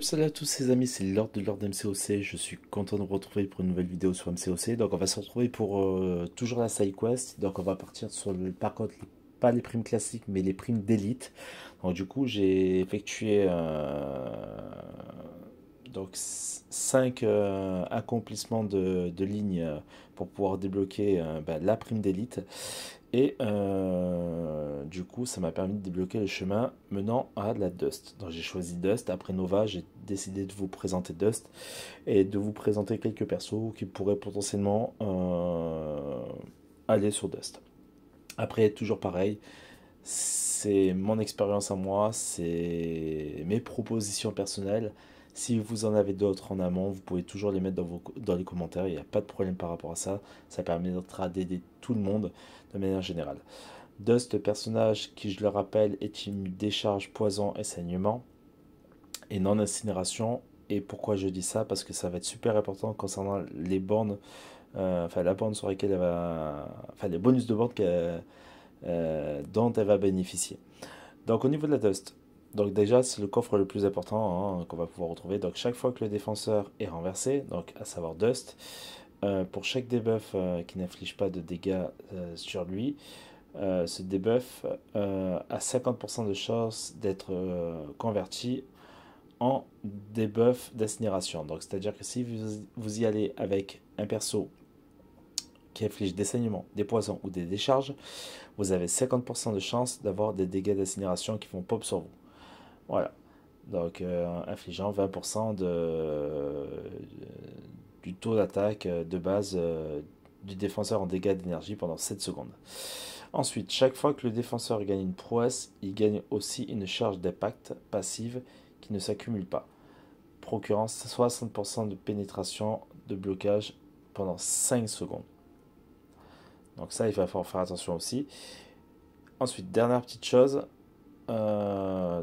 salut à tous les amis, c'est l'ordre de l'ordre MCOC, je suis content de vous retrouver pour une nouvelle vidéo sur MCOC, donc on va se retrouver pour euh, toujours la side quest, donc on va partir sur le, par contre, pas les primes classiques, mais les primes d'élite, donc du coup j'ai effectué euh, donc 5 euh, accomplissements de, de lignes pour pouvoir débloquer bah, la prime d'élite, et euh, du coup, ça m'a permis de débloquer le chemin menant à de la Dust. Donc j'ai choisi Dust. Après Nova, j'ai décidé de vous présenter Dust et de vous présenter quelques persos qui pourraient potentiellement euh, aller sur Dust. Après, toujours pareil, c'est mon expérience à moi, c'est mes propositions personnelles. Si vous en avez d'autres en amont, vous pouvez toujours les mettre dans, les commentaires. Il n'y a pas de problème par rapport à ça. Ça permettra d'aider tout le monde de manière générale. Dust, personnage qui, je le rappelle, est une décharge poison et saignement et non incinération. Et pourquoi je dis ça Parce que ça va être super important concernant les bornes, euh, enfin la borne sur laquelle elle va, enfin les bonus de borne euh, dont elle va bénéficier. Donc au niveau de la Dust, donc déjà, c'est le coffre le plus important hein, qu'on va pouvoir retrouver. Donc chaque fois que le défenseur est renversé, donc à savoir Dust, euh, pour chaque debuff euh, qui n'inflige pas de dégâts euh, sur lui, ce debuff a 50% de chance d'être converti en debuff d'incinération. Donc c'est-à-dire que si vous, y allez avec un perso qui inflige des saignements, des poisons ou des décharges, vous avez 50% de chance d'avoir des dégâts d'incinération qui font pop sur vous. Voilà. Donc, euh, infligeant 20% du taux d'attaque euh, de base euh, du défenseur en dégâts d'énergie pendant 7 secondes. Ensuite, chaque fois que le défenseur gagne une prouesse, il gagne aussi une charge d'impact passive qui ne s'accumule pas, procurant 60% de pénétration de blocage pendant 5 secondes. Donc ça, il va falloir faire attention aussi. Ensuite, dernière petite chose,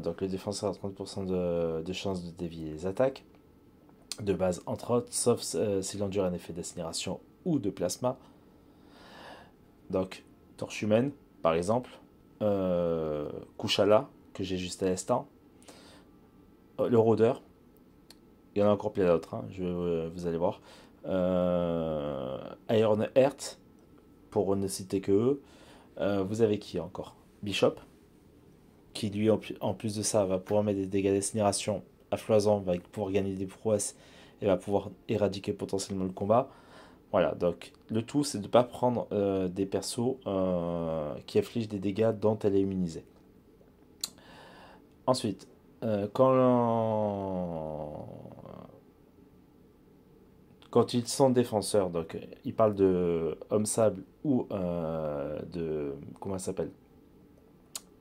euh, donc le défenseur a 30% de, de chances de dévier les attaques de base, entre autres, sauf euh, s'il endure un effet d'incinération ou de plasma. Donc, torche humaine, par exemple, euh, Kushala, que j'ai juste à l'instant, euh, le rôdeur, il y en a encore plein d'autres, hein, je, vous allez voir. Iron Heart, pour ne citer que eux. vous avez qui encore Bishop, qui lui, en plus de ça, va pouvoir mettre des dégâts d'incinération à floison, va pouvoir gagner des prouesses et va pouvoir éradiquer potentiellement le combat. Voilà, donc le tout c'est de ne pas prendre euh, des persos euh, qui affligent des dégâts dont elle est immunisée. Ensuite, euh, quand, ils sont défenseurs, donc il parle de homme sable ou de. Comment ça s'appelle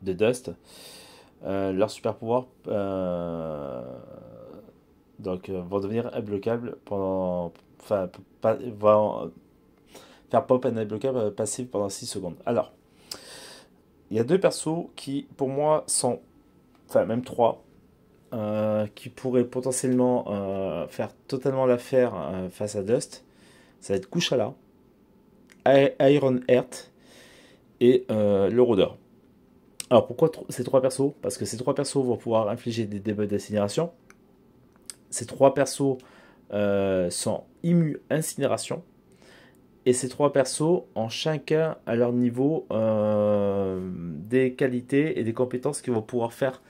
de Dust. Euh, super pouvoir euh, donc, euh, vont devenir imbloquables pendant. Enfin, vont faire pop un imbloquable euh, passif pendant 6 secondes. Alors, il y a deux persos qui, pour moi, sont. Enfin, même trois. qui pourraient potentiellement faire totalement l'affaire face à Dust. Ça va être Kushala, Iron Heart et le Rodeur. Alors pourquoi ces trois persos Parce que ces trois persos vont pouvoir infliger des debuffs d'incinération. Ces trois persos euh, sont immu incinération. Et ces trois persos ont chacun à leur niveau euh, des qualités et des compétences qui vont pouvoir faire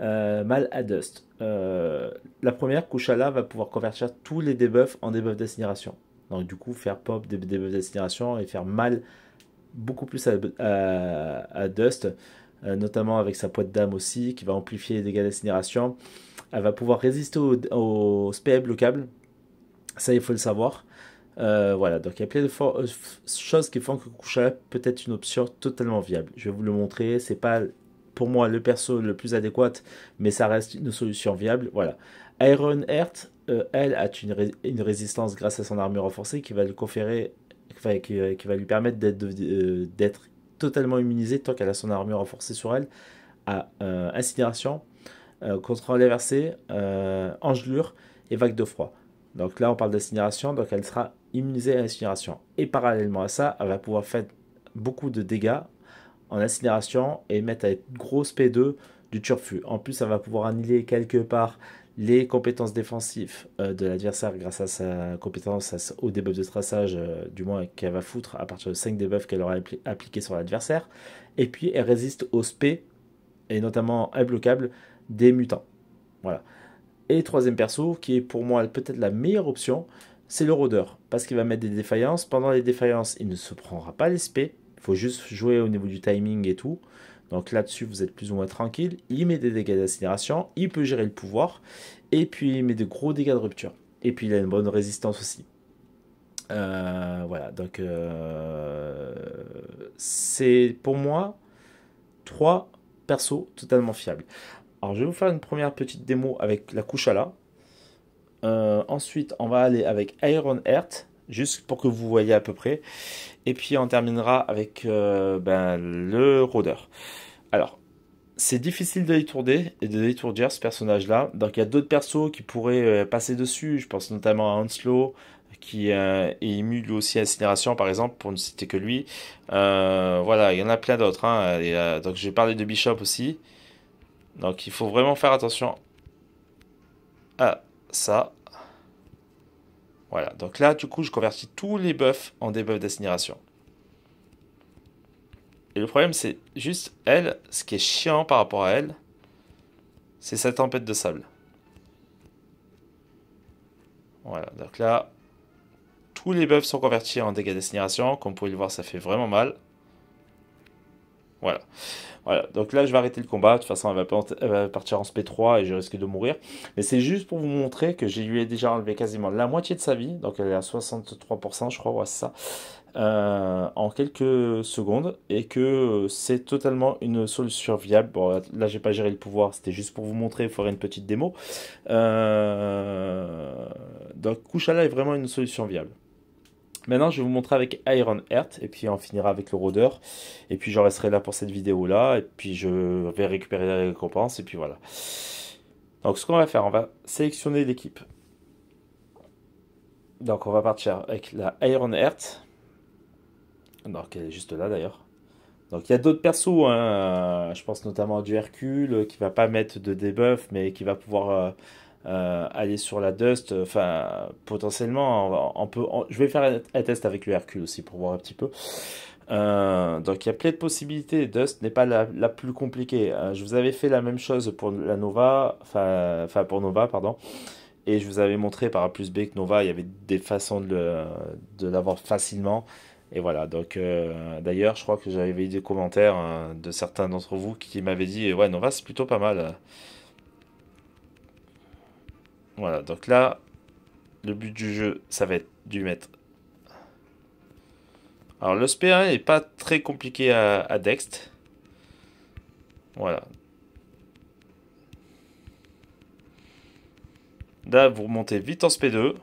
euh, mal à Dust. la première, Kouchala, va pouvoir convertir tous les debuffs en debuffs d'incinération. Donc du coup, faire pop des debuffs d'incinération et faire mal beaucoup plus à Dust. Euh, notamment avec sa poids de dame aussi, qui va amplifier les dégâts d'incinération. Elle va pouvoir résister au, au bloquables. Ça, il faut le savoir. Euh, voilà, donc il y a plein de euh, choses qui font que Koucha peut être une option totalement viable. Je vais vous le montrer, c'est pas pour moi le perso le plus adéquat, mais ça reste une solution viable. Voilà. Iron Heart, elle, a une, résistance grâce à son armure renforcée qui va lui conférer, qui, va lui permettre d'être totalement immunisée tant qu'elle a son armure renforcée sur elle, à euh, incinération, euh, contre les inversé, euh, engelure et vague de froid. Donc là, on parle d'incinération, donc elle sera immunisée à l'incinération. Et parallèlement à ça, elle va pouvoir faire beaucoup de dégâts en incinération et mettre à être grosse P2 du turfu. En plus, elle va pouvoir annihiler quelque part les compétences défensives euh, de l'adversaire grâce à sa compétence au debuff de traçage, euh, du moins qu'elle va foutre à partir de 5 debuffs qu'elle aura appliqués sur l'adversaire. Et puis elle résiste aux sp et notamment imbloquable, des mutants. Voilà. Et troisième perso, qui est pour moi peut-être la meilleure option, c'est le rôdeur. Parce qu'il va mettre des défaillances. Pendant les défaillances, il ne se prendra pas les sp. Il faut juste jouer au niveau du timing et tout. Donc là-dessus, vous êtes plus ou moins tranquille. Il met des dégâts d'incinération, il peut gérer le pouvoir, et puis il met de gros dégâts de rupture. Et puis il a une bonne résistance aussi. Euh, voilà, donc euh, c'est pour moi trois persos totalement fiables. Alors je vais vous faire une première petite démo avec la Kushala. Euh, ensuite, on va aller avec Iron Earth juste pour que vous voyez à peu près. Et puis on terminera avec euh, ben, le rôdeur. Alors, c'est difficile de détourner et de détourner ce personnage-là. Donc il y a d'autres persos qui pourraient euh, passer dessus. Je pense notamment à Hanslow qui euh, est ému aussi à Incinération par exemple pour ne citer que lui. voilà, il y en a plein d'autres. Donc hein. je donc j'ai parlé de Bishop aussi. Donc il faut vraiment faire attention à ça. Voilà, donc là, du coup, je convertis tous les buffs en des buffs d'assignation. Et le problème, c'est juste, elle, ce qui est chiant par rapport à elle, c'est sa tempête de sable. Voilà, donc là, tous les buffs sont convertis en dégâts d'assignation. Comme vous pouvez le voir, ça fait vraiment mal. Voilà. Voilà, donc là je vais arrêter le combat, de toute façon elle va, partir en SP3 et je risque de mourir. Mais c'est juste pour vous montrer que j'ai lui ai déjà enlevé quasiment la moitié de sa vie, donc elle est à 63% je crois, ouais ça. Euh, en quelques secondes et que euh, c'est totalement une solution viable. Bon, là, j'ai pas géré le pouvoir, c'était juste pour vous montrer, il faudrait une petite démo. Euh, donc, Kushala est vraiment une solution viable. Maintenant, je vais vous montrer avec Iron Heart, et puis on finira avec le rôdeur. Et puis, j'en resterai là pour cette vidéo-là, et puis je vais récupérer la récompense, et puis voilà. Donc, ce qu'on va faire, on va sélectionner l'équipe. Donc, on va partir avec la Iron Heart. Donc, elle est juste là, d'ailleurs. Donc il y a d'autres persos, hein. je pense notamment à du Hercule euh, qui va pas mettre de debuff mais qui va pouvoir euh, euh, aller sur la Dust, euh, enfin, potentiellement, on, peut, je vais faire un, test avec le Hercule aussi pour voir un petit peu. Euh, donc il y a plein de possibilités. Dust n'est pas la, la plus compliquée. Hein. je vous avais fait la même chose pour la Nova, enfin pour Nova, pardon. Et je vous avais montré par A plus B que Nova, il y avait des façons de, de l'avoir facilement. Et voilà, donc d'ailleurs, je crois que j'avais eu des commentaires hein, de certains d'entre vous qui m'avaient dit Ouais, Nova, c'est plutôt pas mal. Voilà, donc là, le but du jeu, ça va être du mettre... Alors le SP1 n'est pas très compliqué à, à Dext. Voilà. Là, vous remontez vite en SP2.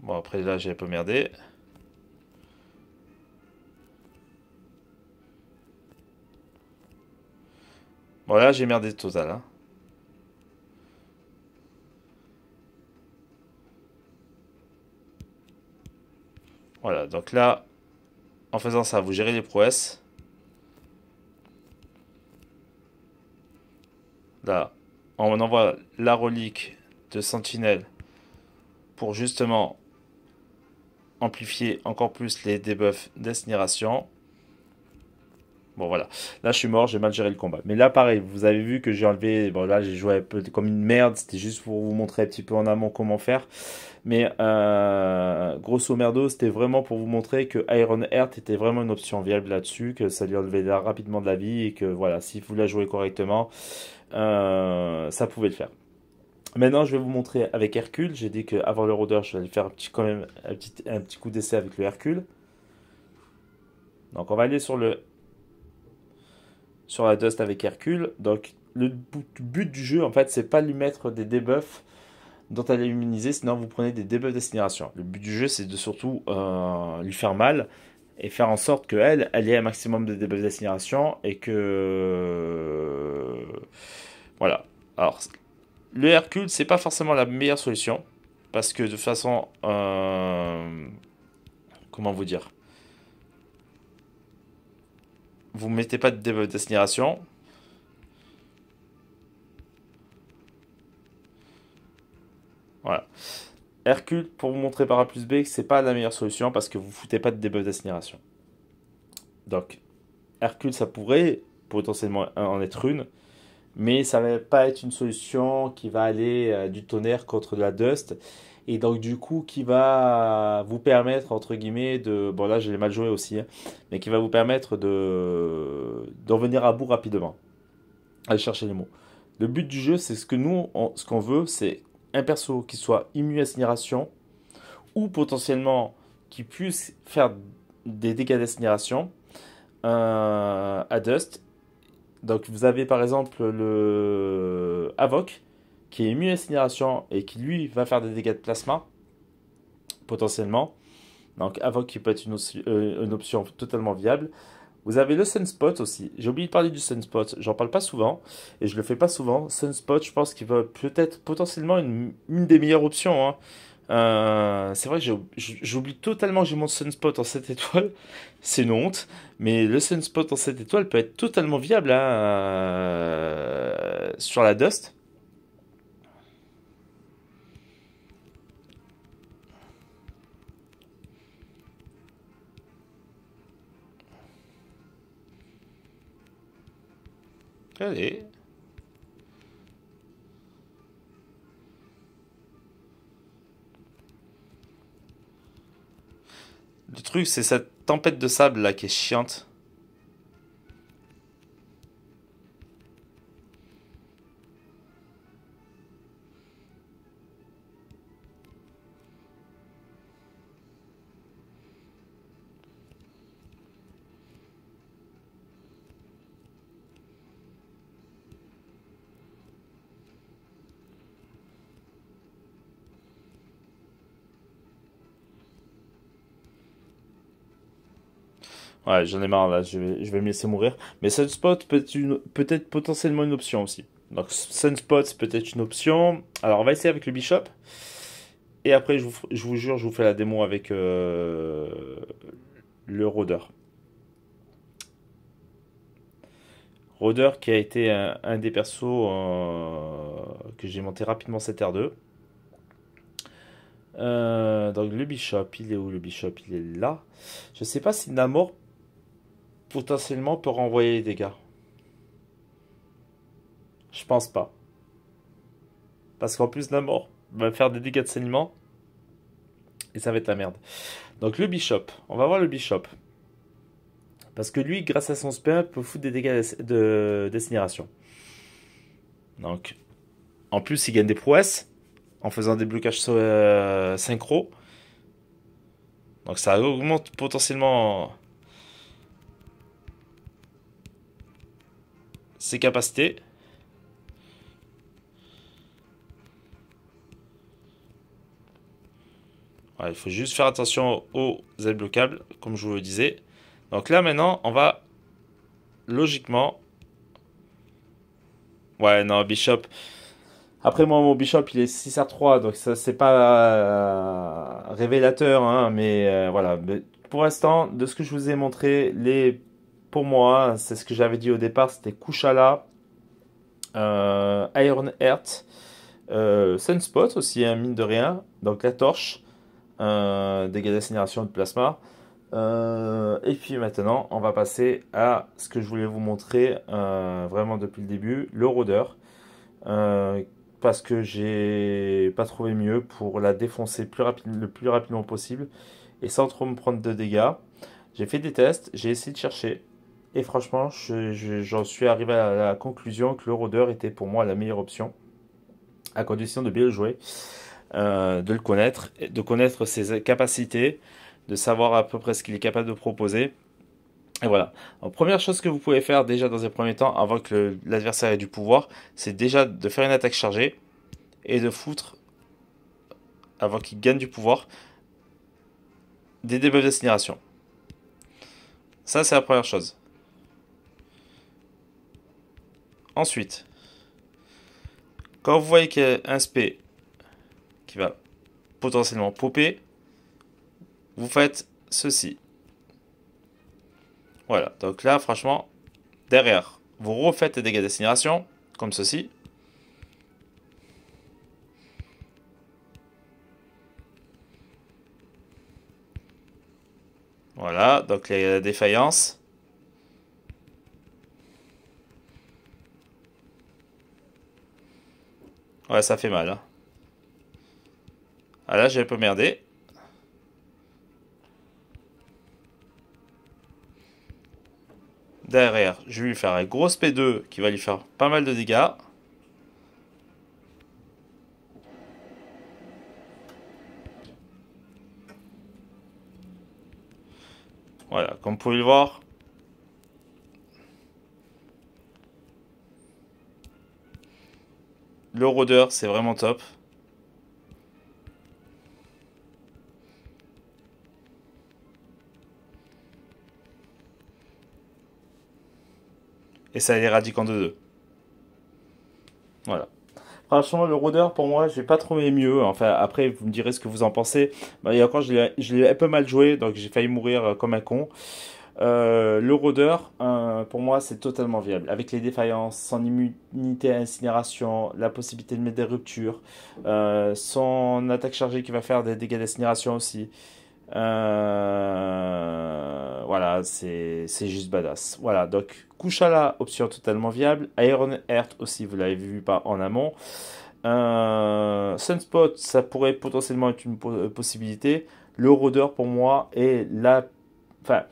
Bon, après là, j'ai un peu merdé. Bon, là, j'ai merdé total. Hein. Voilà, donc là, en faisant ça, vous gérez les prouesses. Là, on envoie la relique de Sentinelle pour justement amplifier encore plus les debuffs d'incinération. Bon voilà, là je suis mort, j'ai mal géré le combat. Mais là pareil, vous avez vu que j'ai enlevé, bon là j'ai joué un peu comme une merde, c'était juste pour vous montrer un petit peu en amont comment faire. Mais euh, grosso merdo, c'était vraiment pour vous montrer que Iron Heart était vraiment une option viable là-dessus, que ça lui enlevait rapidement de la vie et que voilà, si vous la jouez correctement, euh, ça pouvait le faire. Maintenant, je vais vous montrer avec Hercule. J'ai dit qu'avant le rôdeur, je vais faire quand même un petit coup d'essai avec le Hercule. Donc on va aller sur le sur la Dust avec Hercule. Donc le but du jeu, en fait, c'est pas lui mettre des debuffs dont elle est immunisée, sinon vous prenez des debuffs d'assination. Le but du jeu, c'est de surtout euh, lui faire mal et faire en sorte qu'elle, elle ait un maximum de debuffs d'assination et que. Voilà. Alors, le Hercule, c'est pas forcément la meilleure solution parce que de façon. Euh, comment vous dire vous mettez pas de destination. Voilà. Hercule, pour vous montrer par A plus B, c'est pas la meilleure solution parce que vous foutez pas de debuff destination. Donc, Hercule, ça pourrait potentiellement en être une, mais ça va pas être une solution qui va aller euh, du tonnerre contre de la dust et donc du coup qui va vous permettre entre guillemets de bon là j'ai l'ai mal joué aussi hein, mais qui va vous permettre de d'en venir à bout rapidement Allez chercher les mots le but du jeu c'est ce que nous ce qu'on veut c'est un perso qui soit immu à incinération ou potentiellement qui puisse faire des dégâts d'incinération euh, à Dust donc vous avez par exemple le Avoc qui est mieux à incinération et qui lui va faire des dégâts de plasma, potentiellement. Donc avant qu'il peut être une, euh, une, option totalement viable. Vous avez le Sunspot aussi. J'ai oublié de parler du Sunspot. J'en parle pas souvent et je le fais pas souvent. Sunspot, je pense qu'il va peut-être potentiellement une, une, des meilleures options. Hein. Euh, c'est vrai que j'oublie totalement j'ai mon Sunspot en 7 étoiles. C'est une honte. Mais le Sunspot en 7 étoiles peut être totalement viable hein, euh, sur la Dust. Allez. Le truc, c'est cette tempête de sable là qui est chiante. j'en ai marre là, je vais, je vais me laisser mourir. Mais Sunspot peut être, une, peut être potentiellement une option aussi. Donc Sunspot c'est peut-être une option. Alors on va essayer avec le Bishop. Et après, je vous, jure, je vous fais la démo avec euh, le Rodeur. Rodeur qui a été un, des persos euh, que j'ai monté rapidement cette R2. Euh, donc le bishop, il est où le bishop Il est là. Je sais pas si Namor potentiellement peut renvoyer les dégâts. Je pense pas. Parce qu'en plus, d'un mort va faire des dégâts de saignement. Et ça va être la merde. Donc le bishop. On va voir le bishop. Parce que lui, grâce à son spell, peut foutre des dégâts de Donc, en plus, il gagne des prouesses en faisant des blocages euh, synchro. Donc ça augmente potentiellement ses capacités. il faut juste faire attention aux ailes bloquables, comme je vous le disais. Donc là, maintenant, on va logiquement... Ouais, non, Bishop... Après, moi, mon Bishop, il est 6 à 3, donc ça, c'est pas euh, révélateur, hein, mais euh, voilà. pour l'instant, de ce que je vous ai montré, les pour moi, c'est ce que j'avais dit au départ, c'était Kushala, euh, Iron Heart, euh, Sunspot aussi, hein, mine de rien, donc la torche, euh, dégâts d'incinération de plasma. et puis maintenant, on va passer à ce que je voulais vous montrer vraiment depuis le début, le rôdeur. parce que j'ai pas trouvé mieux pour la défoncer le plus rapidement possible et sans trop me prendre de dégâts. J'ai fait des tests, j'ai essayé de chercher, et franchement, j'en suis arrivé à la conclusion que le rôdeur était pour moi la meilleure option, à condition de bien le jouer, euh, de le connaître, de connaître ses capacités, de savoir à peu près ce qu'il est capable de proposer. Et voilà. première chose que vous pouvez faire déjà dans un premier temps, avant que l'adversaire ait du pouvoir, c'est déjà de faire une attaque chargée et de foutre, avant qu'il gagne du pouvoir, des débuffs d'incinération. Ça, c'est la première chose. Ensuite, quand vous voyez qu'il y a un SP qui va potentiellement popper, vous faites ceci. Voilà, donc là, franchement, derrière, vous refaites les dégâts d'assignation, comme ceci. Voilà, donc il défaillances. Ouais, ça fait mal. Hein. Ah là, j'ai un peu merdé. Derrière, je vais lui faire un gros P2 qui va lui faire pas mal de dégâts. Voilà, comme vous pouvez le voir, Le rôdeur, c'est vraiment top. Et ça l'éradique en 2-2. Voilà. Franchement, le rôdeur, pour moi, j'ai pas trouvé mieux. Enfin, après, vous me direz ce que vous en pensez. Bah, a encore, je l'ai un peu mal joué, donc j'ai failli mourir euh, comme un con. Euh, le rôdeur, euh, pour moi, c'est totalement viable. Avec les défaillances, son immunité à incinération, la possibilité de mettre des ruptures, euh, son attaque chargée qui va faire des dégâts d'incinération aussi. voilà, c'est juste badass. Voilà, donc Kushala, option totalement viable. Iron Heart aussi, vous l'avez vu pas en amont. Sunspot, ça pourrait potentiellement être une possibilité. Le rôdeur, pour moi, est la... Enfin,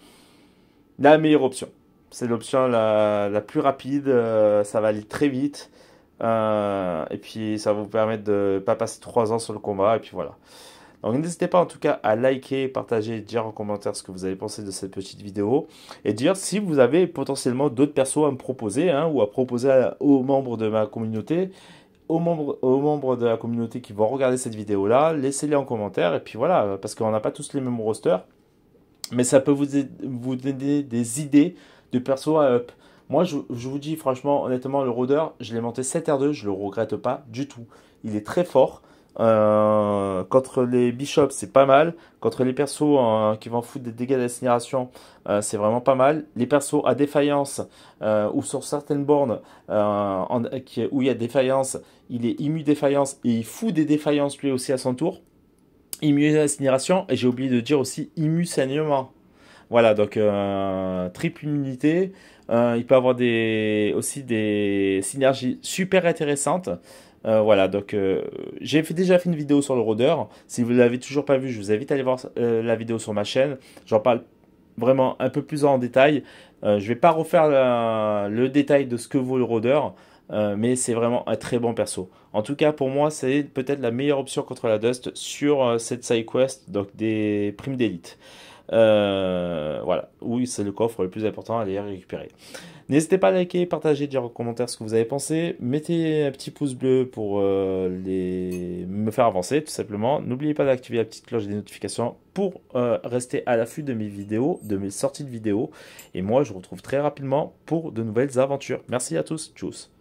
la meilleure option. C'est l'option la, plus rapide, euh, ça va aller très vite. Euh, et puis ça va vous permettre de ne pas passer trois ans sur le combat. Et puis voilà. Donc n'hésitez pas en tout cas à liker, partager, dire en commentaire ce que vous avez pensé de cette petite vidéo. Et dire si vous avez potentiellement d'autres persos à me proposer hein, ou à proposer aux membres de ma communauté. Aux membres, aux membres de la communauté qui vont regarder cette vidéo là, laissez-les en commentaire et puis voilà, parce qu'on n'a pas tous les mêmes rosters mais ça peut vous, vous donner des idées de perso à up. Moi, je, vous dis franchement, honnêtement, le rôdeur, je l'ai monté 7R2, je le regrette pas du tout. Il est très fort. Euh, contre les bishops, c'est pas mal. Contre les persos euh, qui vont foutre des dégâts d'incinération, euh, c'est vraiment pas mal. Les persos à défaillance ou sur certaines bornes où il y a défaillance, il est immu défaillance et il fout des défaillances lui aussi à son tour. Immunisation, et j'ai oublié de dire aussi immu-saignement. Voilà, donc euh, triple immunité. Euh, il peut avoir des, aussi des synergies super intéressantes. Euh, voilà, donc j'ai déjà fait une vidéo sur le rôdeur. Si vous ne l'avez toujours pas vu, je vous invite à aller voir la vidéo sur ma chaîne. J'en parle vraiment un peu plus en détail. je ne vais pas refaire le détail de ce que vaut le rôdeur. Euh, mais c'est vraiment un très bon perso. En tout cas, pour moi, c'est peut-être la meilleure option contre la Dust sur euh, cette side quest, donc des primes d'élite. Euh, voilà, oui, c'est le coffre le plus important à aller récupérer. N'hésitez pas à liker, partager, dire en commentaire ce que vous avez pensé. Mettez un petit pouce bleu pour me faire avancer, tout simplement. N'oubliez pas d'activer la petite cloche des notifications pour rester à l'affût de mes vidéos, de mes sorties de vidéos. Et moi, je vous retrouve très rapidement pour de nouvelles aventures. Merci à tous. Tchuss.